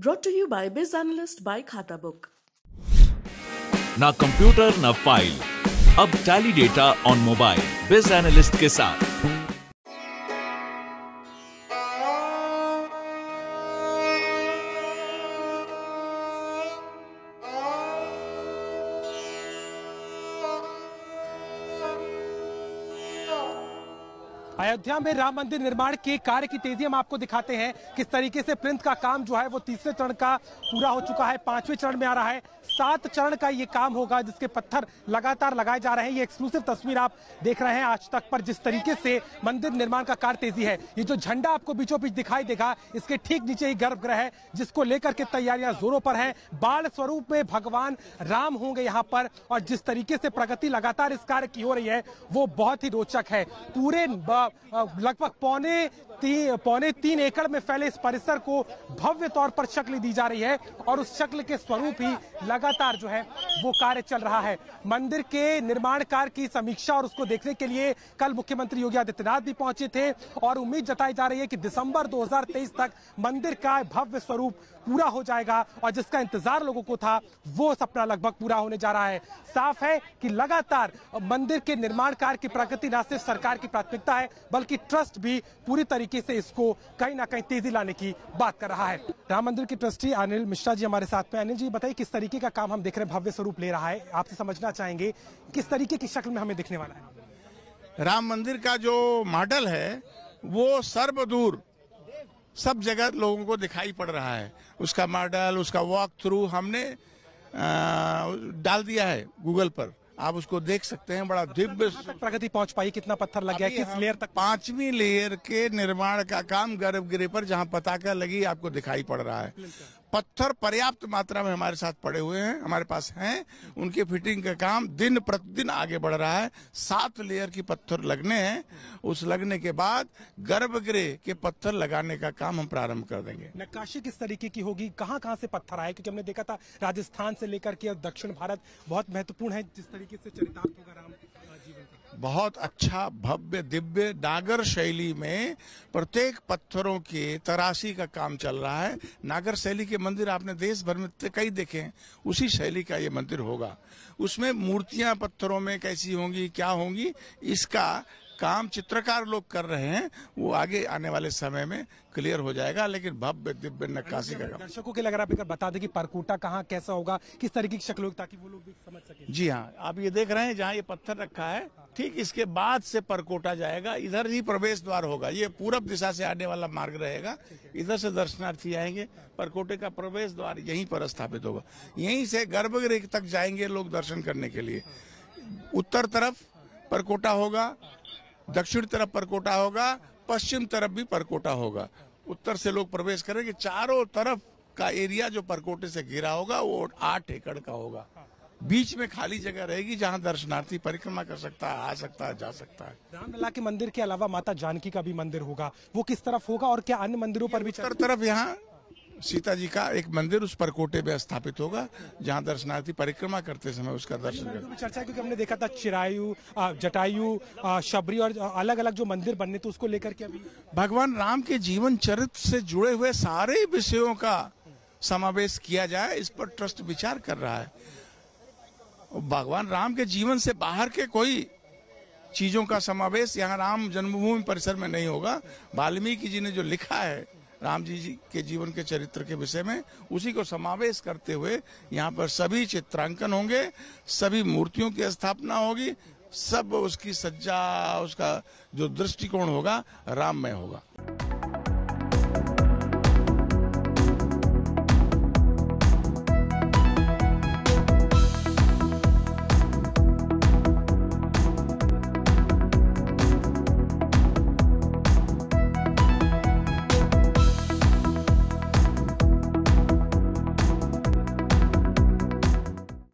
brought to you by Biz Analyst by khata book na computer na file ab tally data on mobile biz analyst ke saath Ayodhya में राम मंदिर निर्माण के कार्य की तेजी हम आपको दिखाते हैं किस तरीके से प्रिंट का काम जो है वो तीसरे चरण का पूरा हो चुका है पांचवें चरण में आ रहा है सात चरण का ये काम होगा जिसके पत्थर लगातार लगाए जा रहे हैं ये एक्सक्लूसिव तस्वीर आप देख रहे हैं आज तक पर जिस तरीके से मंदिर निर्माण का कार्य तेजी है ये जो झंडा आपको बीचों बीच दिखाई देगा इसके ठीक नीचे ही गर्भगृह है जिसको लेकर के तैयारियां जोरों पर है बाल स्वरूप में भगवान राम होंगे यहाँ पर और जिस तरीके से प्रगति लगातार इस कार्य की हो रही है वो बहुत ही रोचक है पूरे लगभग पौने ती, पौने तीन एकड़ में फैले इस परिसर को भव्य तौर पर शक्ल दी जा रही है और उस शक्ल के स्वरूप ही लगातार जो है वो कार्य चल रहा है मंदिर के निर्माण कार्य की समीक्षा और उसको देखने के लिए कल मुख्यमंत्री योगी आदित्यनाथ भी पहुंचे थे और उम्मीद जताई जा रही है कि दिसंबर 2023 तक मंदिर का भव्य स्वरूप पूरा हो जाएगा और जिसका इंतजार लोगों को था वो सपना लगभग पूरा होने जा रहा है साफ है कि लगातार मंदिर के निर्माण कार्य की प्रगति न सिर्फ सरकार की प्राथमिकता है बल्कि ट्रस्ट भी पूरी तरीके तरीके से इसको कहीं ना कहीं तेजी लाने की बात कर रहा है राम मंदिर के ट्रस्टी अनिल मिश्रा जी हमारे साथ में अनिल जी बताइए किस तरीके का काम हम देख रहे हैं भव्य स्वरूप ले रहा है आपसे समझना चाहेंगे किस तरीके की शक्ल में हमें दिखने वाला है राम मंदिर का जो मॉडल है वो सर्वदूर सब जगह लोगों को दिखाई पड़ रहा है उसका मॉडल उसका वॉक थ्रू हमने आ, डाल दिया है गूगल पर आप उसको देख सकते हैं बड़ा दिव्य प्रगति पहुंच पाई कितना पत्थर लग गया किस लेयर तक पांचवी लेयर के निर्माण का काम गर्भगृह पर जहां पताका लगी आपको दिखाई पड़ रहा है पत्थर पर्याप्त मात्रा में हमारे साथ पड़े हुए हैं हमारे पास हैं उनके फिटिंग का काम दिन प्रतिदिन आगे बढ़ रहा है सात लेयर की पत्थर लगने हैं उस लगने के बाद गर्भगृह के पत्थर लगाने का काम हम प्रारंभ कर देंगे नक्काशी किस तरीके की होगी कहाँ कहाँ से पत्थर आए क्योंकि हमने देखा था राजस्थान से लेकर के दक्षिण भारत बहुत महत्वपूर्ण है जिस तरीके से चरितार्थ होगा राम बहुत अच्छा भव्य दिव्य नागर शैली में प्रत्येक पत्थरों के तराशी का काम चल रहा है नागर शैली के मंदिर आपने देश भर में कई देखे हैं उसी शैली का ये मंदिर होगा उसमें मूर्तियां पत्थरों में कैसी होंगी क्या होंगी इसका काम चित्रकार लोग कर रहे हैं वो आगे आने वाले समय में क्लियर हो जाएगा लेकिन भव्य दिव्य नक्काशी का काम दर्शकों के लिए अगर आप एक बता दें कि परकोटा कहाँ कैसा होगा किस तरीके की शक्ल होगी ताकि वो लोग भी समझ सके जी हाँ आप ये देख रहे हैं जहाँ ये पत्थर रखा है ठीक इसके बाद से परकोटा जाएगा इधर ही प्रवेश द्वार होगा ये पूरब दिशा से आने वाला मार्ग रहेगा इधर से दर्शनार्थी आएंगे परकोटे का प्रवेश द्वार यहीं पर स्थापित होगा यहीं से गर्भगृह तक जाएंगे लोग दर्शन करने के लिए उत्तर तरफ परकोटा होगा दक्षिण तरफ परकोटा होगा पश्चिम तरफ भी परकोटा होगा उत्तर से लोग प्रवेश करेंगे चारों तरफ का एरिया जो परकोटे से घिरा होगा वो आठ एकड़ का होगा बीच में खाली जगह रहेगी जहां दर्शनार्थी परिक्रमा कर सकता है आ सकता है जा सकता है रामलला के मंदिर के अलावा माता जानकी का भी मंदिर होगा वो किस तरफ होगा और क्या अन्य मंदिरों पर भी हर तरफ यहाँ सीता जी का एक मंदिर उस पर कोटे में स्थापित होगा जहां दर्शनार्थी परिक्रमा करते समय उसका दर्शन कर चर्चा क्योंकि हमने देखा था चिरायु जटायु शबरी और अलग अलग जो मंदिर बनने थे उसको लेकर के अभी भगवान राम के जीवन चरित्र से जुड़े हुए सारे विषयों का समावेश किया जाए इस पर ट्रस्ट विचार कर रहा है भगवान राम के जीवन से बाहर के कोई चीजों का समावेश यहाँ राम जन्मभूमि परिसर में नहीं होगा वाल्मीकि जी ने जो लिखा है राम जी जी के जीवन के चरित्र के विषय में उसी को समावेश करते हुए यहाँ पर सभी चित्रांकन होंगे सभी मूर्तियों की स्थापना होगी सब उसकी सज्जा उसका जो दृष्टिकोण होगा राम में होगा